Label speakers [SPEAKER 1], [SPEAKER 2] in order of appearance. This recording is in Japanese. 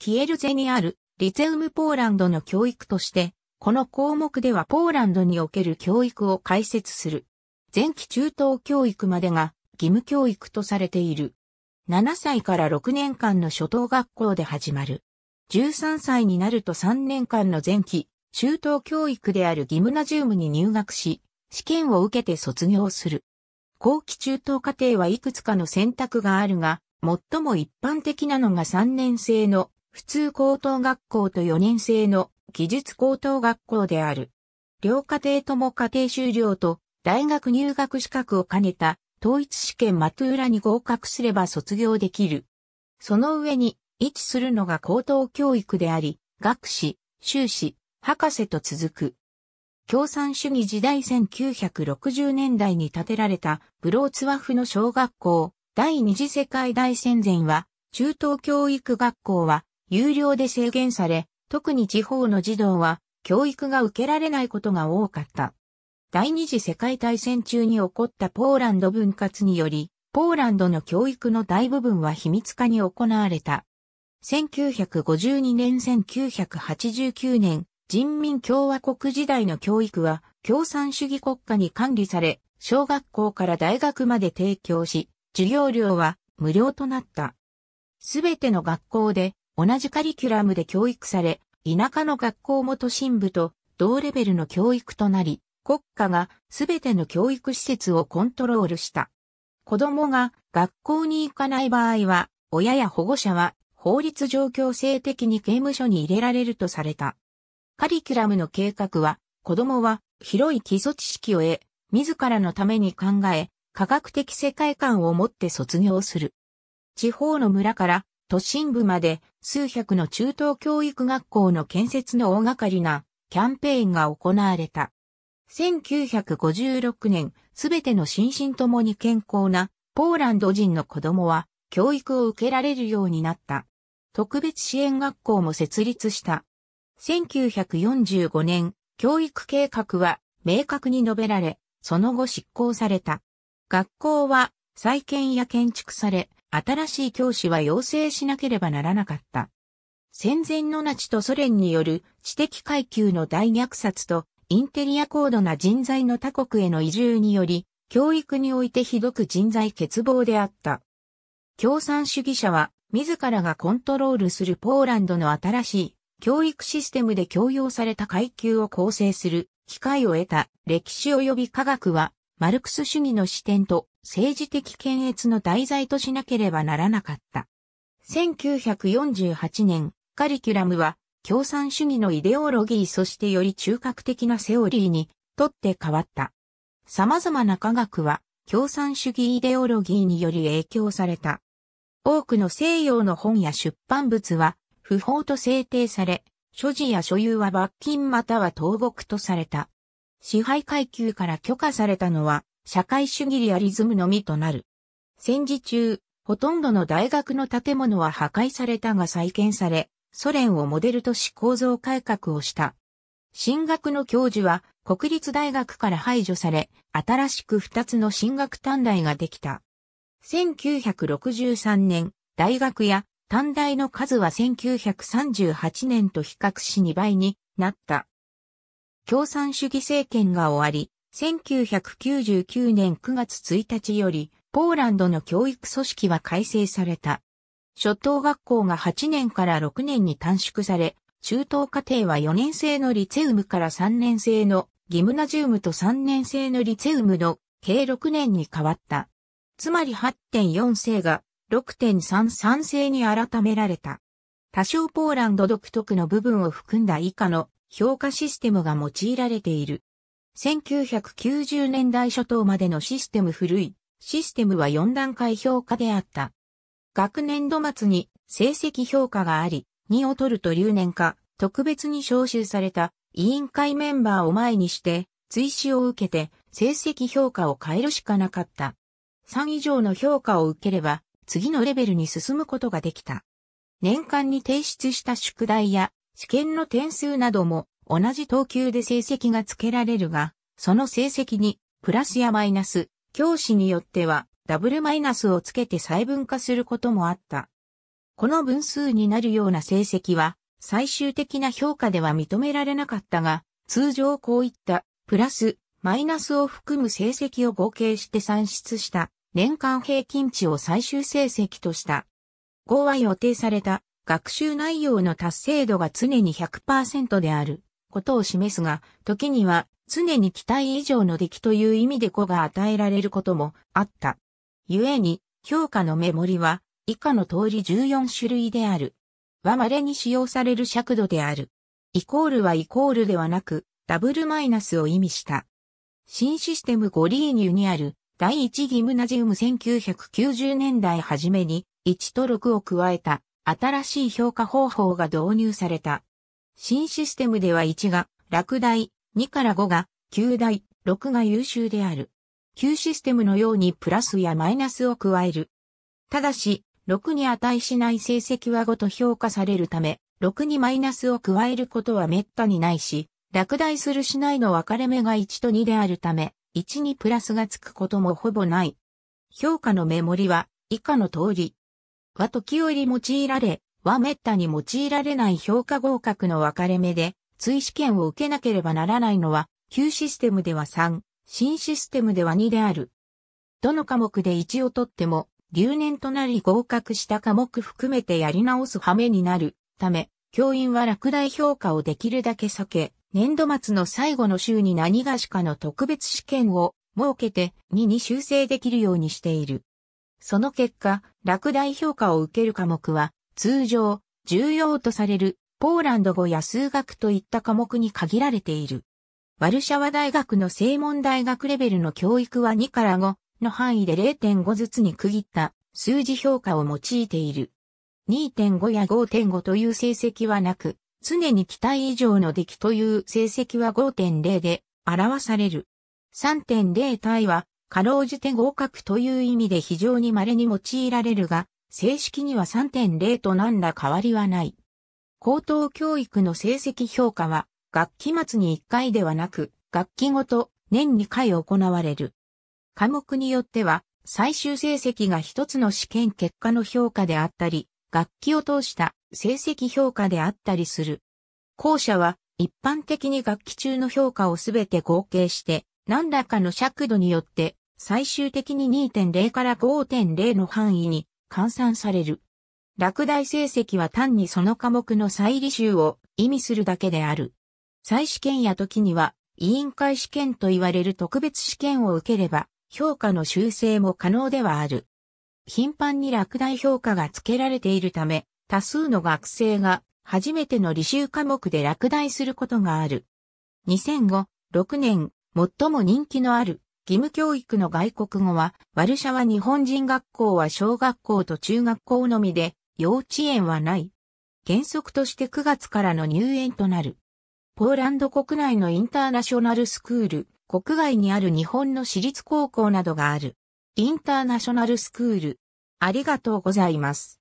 [SPEAKER 1] キエルゼにあるリゼウムポーランドの教育として、この項目ではポーランドにおける教育を解説する。前期中等教育までが義務教育とされている。7歳から6年間の初等学校で始まる。13歳になると3年間の前期、中等教育であるギムナジウムに入学し、試験を受けて卒業する。後期中等課程はいくつかの選択があるが、最も一般的なのが3年生の普通高等学校と4年生の技術高等学校である。両家庭とも家庭修了と大学入学資格を兼ねた統一試験マトゥーラに合格すれば卒業できる。その上に位置するのが高等教育であり、学士、修士、博士と続く。共産主義時代1960年代に建てられたブローツワフの小学校、第二次世界大戦前は、中等教育学校は有料で制限され、特に地方の児童は教育が受けられないことが多かった。第二次世界大戦中に起こったポーランド分割により、ポーランドの教育の大部分は秘密化に行われた。1952年1989年、人民共和国時代の教育は共産主義国家に管理され、小学校から大学まで提供し、授業料は無料となった。すべての学校で同じカリキュラムで教育され、田舎の学校も都心部と同レベルの教育となり、国家がすべての教育施設をコントロールした。子供が学校に行かない場合は、親や保護者は法律上強制的に刑務所に入れられるとされた。カリキュラムの計画は、子供は広い基礎知識を得、自らのために考え、科学的世界観を持って卒業する。地方の村から都心部まで数百の中等教育学校の建設の大掛かりなキャンペーンが行われた。1956年、すべての心身ともに健康なポーランド人の子供は教育を受けられるようになった。特別支援学校も設立した。1945年、教育計画は明確に述べられ、その後執行された。学校は再建や建築され、新しい教師は養成しなければならなかった。戦前のナチとソ連による知的階級の大虐殺とインテリア高度な人材の他国への移住により、教育においてひどく人材欠乏であった。共産主義者は自らがコントロールするポーランドの新しい教育システムで強要された階級を構成する機会を得た歴史及び科学はマルクス主義の視点と政治的検閲の題材としなければならなかった。1948年、カリキュラムは共産主義のイデオロギーそしてより中核的なセオリーにとって変わった。様々な科学は共産主義イデオロギーにより影響された。多くの西洋の本や出版物は不法と制定され、所持や所有は罰金または投獄とされた。支配階級から許可されたのは社会主義リアリズムのみとなる。戦時中、ほとんどの大学の建物は破壊されたが再建され、ソ連をモデルとし構造改革をした。進学の教授は国立大学から排除され、新しく2つの進学短大ができた。1963年、大学や短大の数は1938年と比較し2倍になった。共産主義政権が終わり、1999年9月1日より、ポーランドの教育組織は改正された。初等学校が8年から6年に短縮され、中等課程は4年生のリツウムから3年生のギムナジウムと3年生のリツウムの計6年に変わった。つまり8.4世が6.33世に改められた。多少ポーランド独特の部分を含んだ以下の評価システムが用いられている。1990年代初頭までのシステム古い、システムは4段階評価であった。学年度末に成績評価があり、2を取ると留年か、特別に招集された委員会メンバーを前にして、追試を受けて成績評価を変えるしかなかった。3以上の評価を受ければ、次のレベルに進むことができた。年間に提出した宿題や試験の点数なども同じ等級で成績がつけられるが、その成績に、プラスやマイナス、教師によっては、ダブルマイナスをつけて細分化することもあった。この分数になるような成績は、最終的な評価では認められなかったが、通常こういった、プラス、マイナスを含む成績を合計して算出した年間平均値を最終成績とした。5は予定された学習内容の達成度が常に100%である。ことを示すが、時には常に期待以上の出来という意味で子が与えられることもあった。故に、評価のメモリは以下の通り14種類である。は稀に使用される尺度である。イコールはイコールではなく、ダブルマイナスを意味した。新システム5リーニュにある第1ギムナジウム1990年代初めに1と6を加えた新しい評価方法が導入された。新システムでは1が落第、2から5が9第、6が優秀である。旧システムのようにプラスやマイナスを加える。ただし、6に値しない成績は5と評価されるため、6にマイナスを加えることは滅多にないし、落第するしないの分かれ目が1と2であるため、1にプラスがつくこともほぼない。評価のメモリは以下の通り。和時折用いられ、は滅多に用いられない評価合格の分かれ目で、追試験を受けなければならないのは、旧システムでは3、新システムでは2である。どの科目で1を取っても、留年となり合格した科目含めてやり直す羽目になるため、教員は落第評価をできるだけ避け、年度末の最後の週に何がしかの特別試験を設けて2に修正できるようにしている。その結果、落第評価を受ける科目は通常、重要とされるポーランド語や数学といった科目に限られている。ワルシャワ大学の正門大学レベルの教育は2から5の範囲で0.5ずつに区切った数字評価を用いている。2.5や5.5という成績はなく、常に期待以上の出来という成績は5.0で表される。3.0単は、かろうじて合格という意味で非常に稀に用いられるが、正式には3.0と何ら変わりはない。高等教育の成績評価は、学期末に1回ではなく、学期ごと年2回行われる。科目によっては、最終成績が一つの試験結果の評価であったり、楽器を通した成績評価であったりする。後者は一般的に楽器中の評価をすべて合計して何らかの尺度によって最終的に2.0から5.0の範囲に換算される。落第成績は単にその科目の再履修を意味するだけである。再試験や時には、委員会試験と言われる特別試験を受ければ、評価の修正も可能ではある。頻繁に落第評価が付けられているため、多数の学生が初めての履修科目で落第することがある。2005、6年、最も人気のある義務教育の外国語は、ワルシャワ日本人学校は小学校と中学校のみで、幼稚園はない。原則として9月からの入園となる。ポーランド国内のインターナショナルスクール、国外にある日本の私立高校などがある。インターナショナルスクール。ありがとうございます。